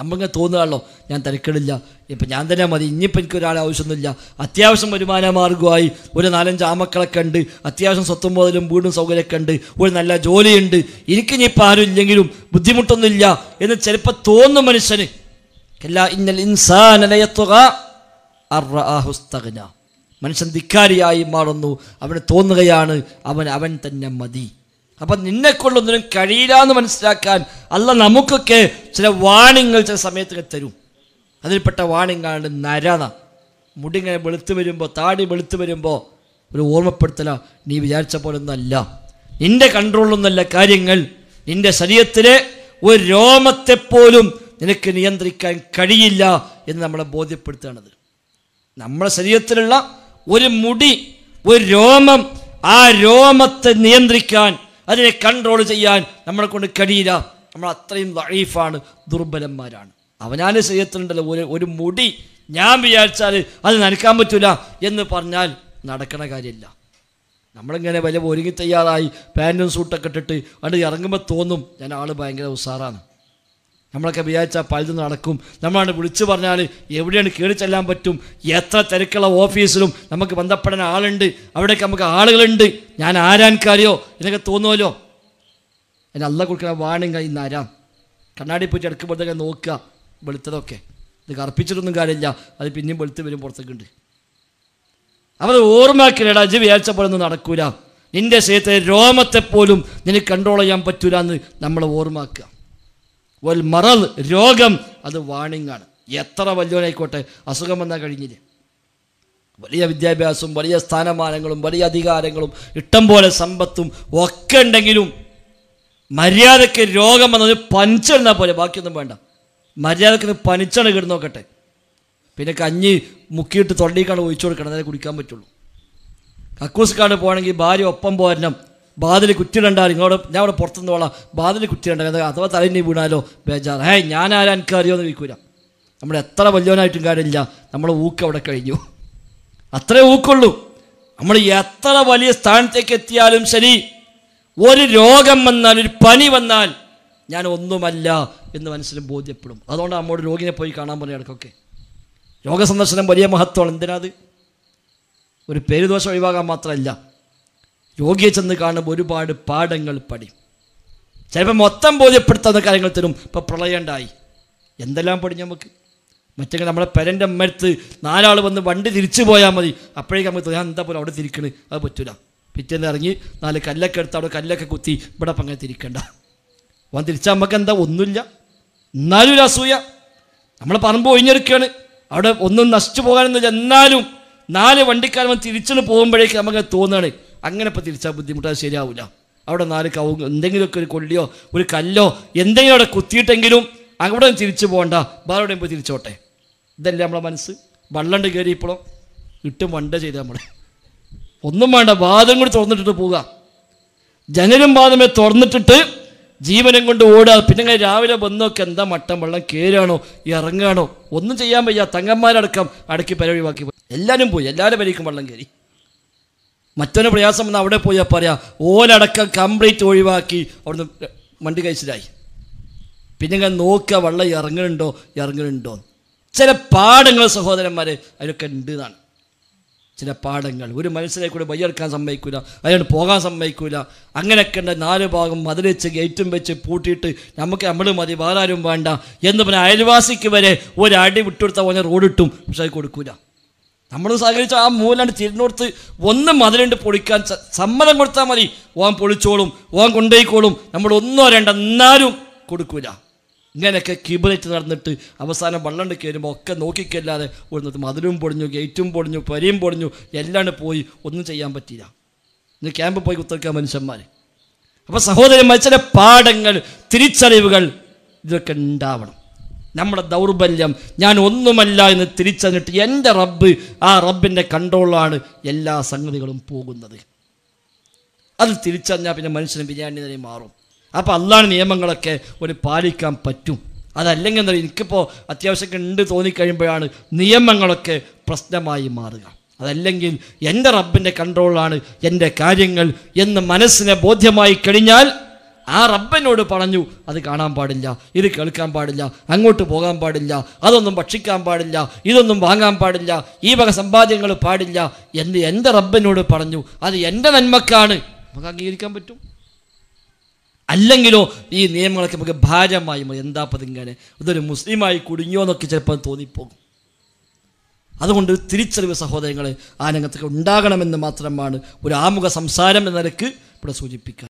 നമുക്ക് തോന്നുകയാണല്ലോ ഞാൻ തിരക്കിടില്ല ഇപ്പം ഞാൻ തന്നെ മതി ഇനിയിപ്പം എനിക്ക് ഒരാളെ ആവശ്യമൊന്നുമില്ല അത്യാവശ്യം വരുമാന മാർഗമായി ഒരു നാലഞ്ച് ആമക്കളൊക്കെ ഉണ്ട് അത്യാവശ്യം സ്വത്തും പോലും വീടും സൗകര്യമൊക്കെ ഉണ്ട് ഒരു നല്ല ജോലിയുണ്ട് എനിക്കിനിയിപ്പോൾ ആരും ഇല്ലെങ്കിലും ബുദ്ധിമുട്ടൊന്നുമില്ല എന്ന് ചിലപ്പോൾ തോന്നും മനുഷ്യന് എല്ലാ ഇന്നൽ ഇൻസാനലയത്തുക മനുഷ്യൻ ധിക്കാരിയായി മാറുന്നു അവന് തോന്നുകയാണ് അവൻ അവൻ തന്നെ മതി നിന്നെ കൊള്ളൊന്നിനും കഴിയില്ല എന്ന് മനസ്സിലാക്കാൻ അല്ല നമുക്കൊക്കെ ചില വാണിങ്ങൾ ചില സമയത്തൊക്കെ തരും അതിൽപ്പെട്ട വാണിങ്ങാണ് നരത മുടിങ്ങനെ വെളുത്തു വരുമ്പോൾ താടി വെളുത്തു വരുമ്പോൾ ഒരു ഓർമ്മപ്പെടുത്തല നീ വിചാരിച്ച പോലൊന്നല്ല നിന്റെ കൺട്രോളിലൊന്നല്ല കാര്യങ്ങൾ നിന്റെ ശരീരത്തിലെ ഒരു രോമത്തെപ്പോലും നിനക്ക് നിയന്ത്രിക്കാൻ കഴിയില്ല എന്ന് നമ്മളെ ബോധ്യപ്പെടുത്തുകയാണത് നമ്മുടെ ശരീരത്തിലുള്ള ഒരു മുടി ഒരു രോമം ആ രോമത്തെ നിയന്ത്രിക്കാൻ അതിനെ കൺട്രോൾ ചെയ്യാൻ നമ്മളെ കൊണ്ട് കഴിയില്ല നമ്മൾ അത്രയും വഴീഫാണ് ദുർബലന്മാരാണ് അവനാന് ചെയ്യത്തുണ്ടല്ലോ ഒരു ഒരു മുടി ഞാൻ വിചാരിച്ചാൽ അത് നനക്കാൻ പറ്റില്ല എന്ന് പറഞ്ഞാൽ നടക്കണ കാര്യമില്ല നമ്മളിങ്ങനെ വലിയ ഒരുങ്ങി തയ്യാറായി പാൻറ്റും സൂട്ടൊക്കെ ഇട്ടിട്ട് അത് ഇറങ്ങുമ്പോൾ തോന്നും ഞാൻ ആൾ ഭയങ്കര ഉസാറാണ് നമ്മളൊക്കെ വിചാരിച്ചാൽ പലതും നടക്കും നമ്മളാണ് വിളിച്ചു പറഞ്ഞാൽ എവിടെയാണ് കയറി ചെല്ലാൻ പറ്റും എത്ര തിരക്കുള്ള ഓഫീസിലും നമുക്ക് ബന്ധപ്പെടാൻ ആളുണ്ട് അവിടെയൊക്കെ നമുക്ക് ആളുകളുണ്ട് ഞാൻ ആരാൻകാരിയോ എന്നൊക്കെ തോന്നുമല്ലോ എന്നെ അല്ല കൊടുക്കുന്ന വാണും കൈ നരാം കണ്ണാടി പോയി എടുക്കുമ്പോഴത്തേക്ക് നോക്കുക വെളുത്തതൊക്കെ ഇത് കറുപ്പിച്ചിട്ടൊന്നും കാര്യമില്ല അത് പിന്നെയും വെളുത്ത് വരും പുറത്തേക്കുണ്ട് അവർ ഓർമ്മയാക്കില്ലടാ അജ് വിചാരിച്ച പോലെ ഒന്നും നടക്കൂല നിന്റെ ശരീരത്തെ രോമത്തെപ്പോലും നിനക്ക് കൺട്രോൾ ചെയ്യാൻ പറ്റൂല എന്ന് നമ്മളെ ഓർമ്മാക്കുക വൽ മറൽ രോഗം അത് വാണിങ്ങാണ് എത്ര വലിയവനായിക്കോട്ടെ അസുഖം വന്നാൽ കഴിഞ്ഞില്ല വലിയ വിദ്യാഭ്യാസവും വലിയ സ്ഥാനമാനങ്ങളും വലിയ അധികാരങ്ങളും ഇഷ്ടം പോലെ സമ്പത്തും ഒക്കെ ഉണ്ടെങ്കിലും മര്യാദയ്ക്ക് രോഗം വന്നത് പനിച്ചെടുന്നാൽ പോലെ ബാക്കിയൊന്നും വേണ്ട മര്യാദയ്ക്ക് പനിച്ചാണ് നോക്കട്ടെ പിന്നെ കഞ്ഞി മുക്കിയിട്ട് തൊണ്ടിക്കാണ് ഒഴിച്ചു കൊടുക്കണം അതിനെ കുടിക്കാൻ പറ്റുള്ളൂ കക്കൂസ് കാട് പോകണമെങ്കിൽ ഭാര്യ ഒപ്പം പോരണം ബാതിൽ കുറ്റിടണ്ടാൽ ഇങ്ങോട്ട് ഞാൻ അവിടെ പുറത്തുനിന്ന് പോളാം ബാതിൽ കുറ്റിടണ്ട അഥവാ തലേനെ വീണാലോ ബേജാറ് ഹേ ഞാൻ എനിക്ക് എനിക്കറിയോ എന്ന് ചോദിക്കൂല നമ്മൾ എത്ര വലിയവനായിട്ടും കാര്യമില്ല നമ്മളെ ഊക്ക് അവിടെ കഴിഞ്ഞു അത്രേ ഊക്കുള്ളൂ നമ്മൾ എത്ര വലിയ സ്ഥാനത്തേക്ക് എത്തിയാലും ശരി ഒരു രോഗം വന്നാൽ ഒരു പനി വന്നാൽ ഞാൻ ഒന്നുമല്ല എന്ന് മനസ്സിലും ബോധ്യപ്പെടും അതുകൊണ്ട് നമ്മുടെ രോഗിനെ പോയി കാണാൻ പറഞ്ഞ ഇടക്കൊക്കെ രോഗസന്ദർശനം വലിയ മഹത്വമാണ് എന്തിനാത് ഒരു പേരുദോഷം ഒഴിവാകാൻ മാത്രമല്ല രോഗിയെ ചെന്ന് കാണുമ്പോൾ ഒരുപാട് പാഠങ്ങൾ പഠി ചിലപ്പോൾ മൊത്തം ബോധ്യപ്പെടുത്തുന്ന കാര്യങ്ങൾ തരും ഇപ്പോൾ പ്രളയമുണ്ടായി എന്തെല്ലാം പഠിഞ്ഞു നമുക്ക് മറ്റേ നമ്മളെ പെരൻ്റെ അമ്മടുത്ത് നാലാൾ വന്ന് വണ്ടി തിരിച്ചു പോയാൽ മതി അപ്പോഴേക്കും നമുക്ക് ഞാൻ എന്താ പോലെ അവിടെ തിരിക്കണ് അത് പറ്റൂല പിറ്റേന്ന് ഇറങ്ങി നാല് കല്ലൊക്കെ എടുത്ത് അവിടെ കല്ലൊക്കെ കുത്തി ഇവിടെ അപ്പം അങ്ങനെ തിരിക്കണ്ട വന്ന് തിരിച്ചാൽ നമുക്ക് എന്താ ഒന്നുമില്ല എന്നാലും ഒരു അസൂയ നമ്മൾ പറമ്പ് ഒഴിഞ്ഞെടുക്കുകയാണ് അവിടെ ഒന്നും നശിച്ചു പോകാനൊന്നുമില്ല എന്നാലും നാല് വണ്ടിക്കാരൻ തിരിച്ചു പോകുമ്പോഴേക്കും നമുക്ക് തോന്നുകയാണ് അങ്ങനെ ഇപ്പോൾ തിരിച്ചാൽ ബുദ്ധിമുട്ട് ശരിയാവില്ല അവിടെ നാല് കവുങ്ങ് എന്തെങ്കിലുമൊക്കെ ഒരു കൊള്ളിയോ ഒരു കല്ലോ എന്തെങ്കിലും അവിടെ കുത്തിയിട്ടെങ്കിലും അവിടെ തിരിച്ചു പോകണ്ട വേറെ പോയി തിരിച്ചോട്ടെ ഇതല്ലേ നമ്മളെ മനസ്സ് വള്ളണ്ട് കയറി ഇപ്പോഴും ഇട്ടും വണ്ട ചെയ്ത് നമ്മുടെ ഒന്നും വേണ്ട വാദം കൂടി തുറന്നിട്ടിട്ട് പോവുക ജനലും വാദമേ തുറന്നിട്ടിട്ട് ജീവനം കൊണ്ട് ഓടുക പിന്നെ രാവിലെ വന്നൊക്കെ എന്താ മട്ടം വെള്ളം കയറുകയാണോ ഇറങ്ങുകയാണോ ഒന്നും ചെയ്യാൻ വയ്യ തങ്ങന്മാരടക്കം അടക്കി പരിപാടി ബാക്കി എല്ലാവരും പോയി എല്ലാവരും പരിക്കും വെള്ളം കയറി മറ്റൊരു പ്രയാസം വന്നാൽ അവിടെ പോയാൽ പറയാം ഓലടക്കം കംപ്ലീറ്റ് ഒഴിവാക്കി അവിടുന്ന് വണ്ടി കഴിച്ചിലായി പിന്നെ ഞാൻ നോക്കുക വള്ളം ഇറങ്ങുന്നുണ്ടോ ഇറങ്ങുന്നുണ്ടോ ചില പാഠങ്ങൾ സഹോദരന്മാരെ അതിനൊക്കെ ഉണ്ട് എന്നാണ് ചില പാഠങ്ങൾ ഒരു മനുഷ്യനെ കൂടെ വയ്യെടുക്കാൻ സമ്മതിക്കില്ല അതിനോട് പോകാൻ സമ്മതിക്കില്ല അങ്ങനെയൊക്കെ ഉണ്ട് നാല് ഭാഗം മതിൽ വെച്ച് ഗേറ്റും വെച്ച് പൂട്ടിയിട്ട് നമുക്ക് നമ്മൾ മതി വേറെ ആരും വേണ്ട എന്ന് പറഞ്ഞ അയൽവാസിക്ക് വരെ ഒരടി വിട്ടുകൊടുത്താൽ പറഞ്ഞ റോഡിട്ടും പക്ഷെ അത് കൊടുക്കൂല നമ്മൾ സഹകരിച്ച ആ മൂലാണ്ട് തിരിഞ്ഞോടുത്ത് ഒന്ന് മതിലുണ്ട് പൊളിക്കാൻ സമ്മതം കൊടുത്താൽ മതി ഓൻ പൊളിച്ചോളും ഓൻ കൊണ്ടുപോയിക്കോളും നമ്മൾ ഒന്നോ രണ്ടോ എന്നാലും കൊടുക്കൂല ഇങ്ങനെയൊക്കെ കിബിലേറ്റ് നടന്നിട്ട് അവസാനം വള്ളണ്ട് കയറുമ്പോൾ ഒക്കെ നോക്കിക്കല്ലാതെ ഒഴുന്നത് മതിലും പൊടിഞ്ഞു ഗേറ്റും പൊടിഞ്ഞു പരിയും പൊടിഞ്ഞു എല്ലാം പോയി ഒന്നും ചെയ്യാൻ പറ്റില്ല ഇന്ന് ക്യാമ്പ് പോയി കുത്തിരിക്കാൻ മനുഷ്യന്മാർ അപ്പോൾ സഹോദരന്മാർ ചില പാഠങ്ങൾ തിരിച്ചറിവുകൾ ഇതൊക്കെ ഉണ്ടാവണം നമ്മുടെ ദൗർബല്യം ഞാൻ ഒന്നുമല്ല എന്ന് തിരിച്ചറിഞ്ഞിട്ട് എൻ്റെ റബ്ബ് ആ റബ്ബിൻ്റെ കൺട്രോളിലാണ് എല്ലാ സംഗതികളും പോകുന്നത് അത് തിരിച്ചറിഞ്ഞാൽ പിന്നെ മനുഷ്യന് ബിരിയാണി തന്നെ മാറും അപ്പോൾ അല്ലാണ് നിയമങ്ങളൊക്കെ ഒരു പാലിക്കാൻ പറ്റും അതല്ലെങ്കിൽ എന്താ എനിക്കിപ്പോൾ അത്യാവശ്യമൊക്കെ ഉണ്ട് തോന്നിക്കഴിയുമ്പോഴാണ് നിയമങ്ങളൊക്കെ പ്രശ്നമായി മാറുക അതല്ലെങ്കിൽ എൻ്റെ റബ്ബിൻ്റെ കൺട്രോളിലാണ് എൻ്റെ കാര്യങ്ങൾ എന്ന് മനസ്സിനെ ബോധ്യമായി കഴിഞ്ഞാൽ ആ റബ്ബനോട് പറഞ്ഞു അത് കാണാൻ പാടില്ല ഇത് കേൾക്കാൻ പാടില്ല അങ്ങോട്ട് പോകാൻ പാടില്ല അതൊന്നും ഭക്ഷിക്കാൻ പാടില്ല ഇതൊന്നും വാങ്ങാൻ പാടില്ല ഈ വക സമ്പാദ്യങ്ങൾ പാടില്ല എന്ന് എൻ്റെ റബ്ബനോട് പറഞ്ഞു അത് എൻ്റെ നന്മക്കാണ് നമുക്ക് അംഗീകരിക്കാൻ പറ്റും അല്ലെങ്കിലോ ഈ നിയമങ്ങളൊക്കെ നമുക്ക് ഭാരമായി മതി എന്താ പതിങ്ങനെ ഇതൊരു മുസ്ലിമായി കുടുങ്ങിയോ എന്നൊക്കെ ചിലപ്പോൾ തോന്നിപ്പോകും അതുകൊണ്ട് തിരിച്ചറിവ് സഹോദരങ്ങളെ ആ രംഗത്തൊക്കെ ഉണ്ടാകണമെന്ന് മാത്രമാണ് ഒരു ആമുഖ സംസാരം എന്ന നിലക്ക് ഇവിടെ സൂചിപ്പിക്കുക